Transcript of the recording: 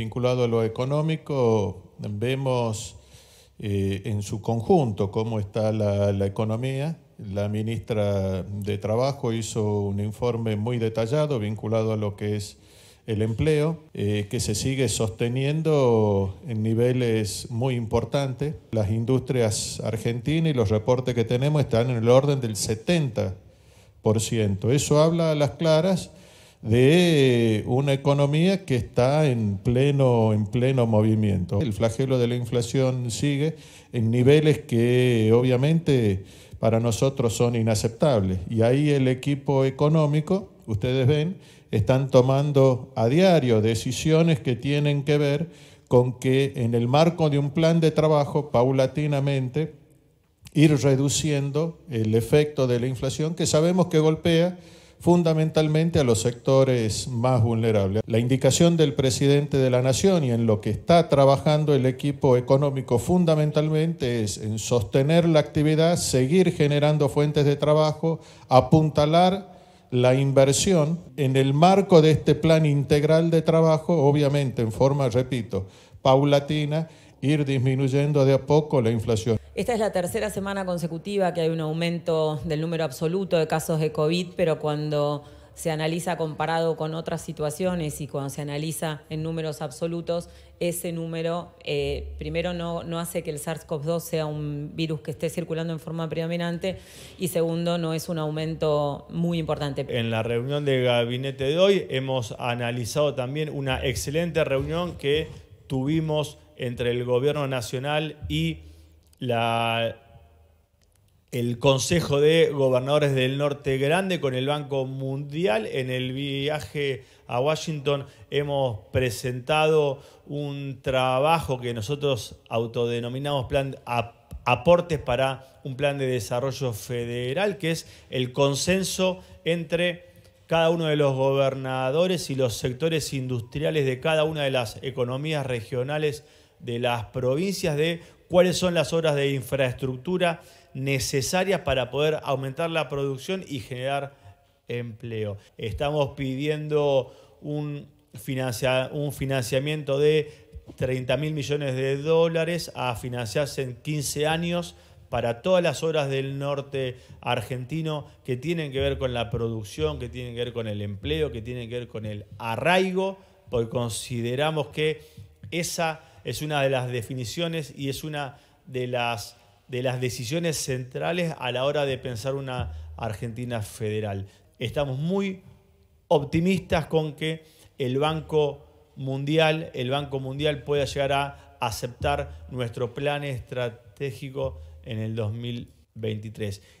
vinculado a lo económico, vemos eh, en su conjunto cómo está la, economía. La ministra de Trabajo hizo un informe muy detallado vinculado a lo que es el empleo, eh, que se sigue sosteniendo en niveles muy importantes. Las industrias argentinas y los reportes que tenemos están en el orden del 70%. Eso habla a las claras de una economía que está en pleno, en pleno movimiento. El flagelo de la inflación sigue en niveles que obviamente para nosotros son inaceptables. Y ahí el equipo económico, ustedes ven, están tomando a diario decisiones que tienen que ver con que en el marco de un plan de trabajo, paulatinamente, ir reduciendo el efecto de la inflación que sabemos que golpea fundamentalmente a los sectores más vulnerables. La indicación del presidente de la Nación y en lo que está trabajando el equipo económico fundamentalmente es en sostener la actividad, seguir generando fuentes de trabajo, apuntalar la inversión en el marco de este plan integral de trabajo, obviamente en forma, repito, paulatina, ir disminuyendo de a poco la inflación. Esta es la tercera semana consecutiva que hay un aumento del número absoluto de casos de COVID, pero cuando se analiza comparado con otras situaciones y cuando se analiza en números absolutos, ese número eh, primero no, no, hace que el SARS-CoV-2 sea un virus que esté circulando en forma predominante y segundo no es un aumento muy importante. En la reunión de gabinete de hoy hemos analizado también una excelente reunión que tuvimos entre el gobierno nacional y el Consejo de Gobernadores del Norte Grande con el Banco Mundial. En el viaje a Washington hemos presentado un trabajo que nosotros autodenominamos plan aportes para un plan de desarrollo federal, que es el consenso entre cada uno de los gobernadores y los sectores industriales de cada una de las economías regionales de las provincias de cuáles son las obras de infraestructura necesarias para poder aumentar la producción y generar empleo. Estamos pidiendo un, financiamiento de 30 mil millones de dólares a financiarse en 15 años para todas las obras del norte argentino que tienen que ver con la producción, que tienen que ver con el empleo, que tienen que ver con el arraigo, porque consideramos que esa es una de las definiciones y es una de las, de las decisiones centrales a la hora de pensar una Argentina federal. Estamos muy optimistas con que el Banco Mundial, el Banco Mundial pueda llegar a aceptar nuestro plan estratégico en el 2023.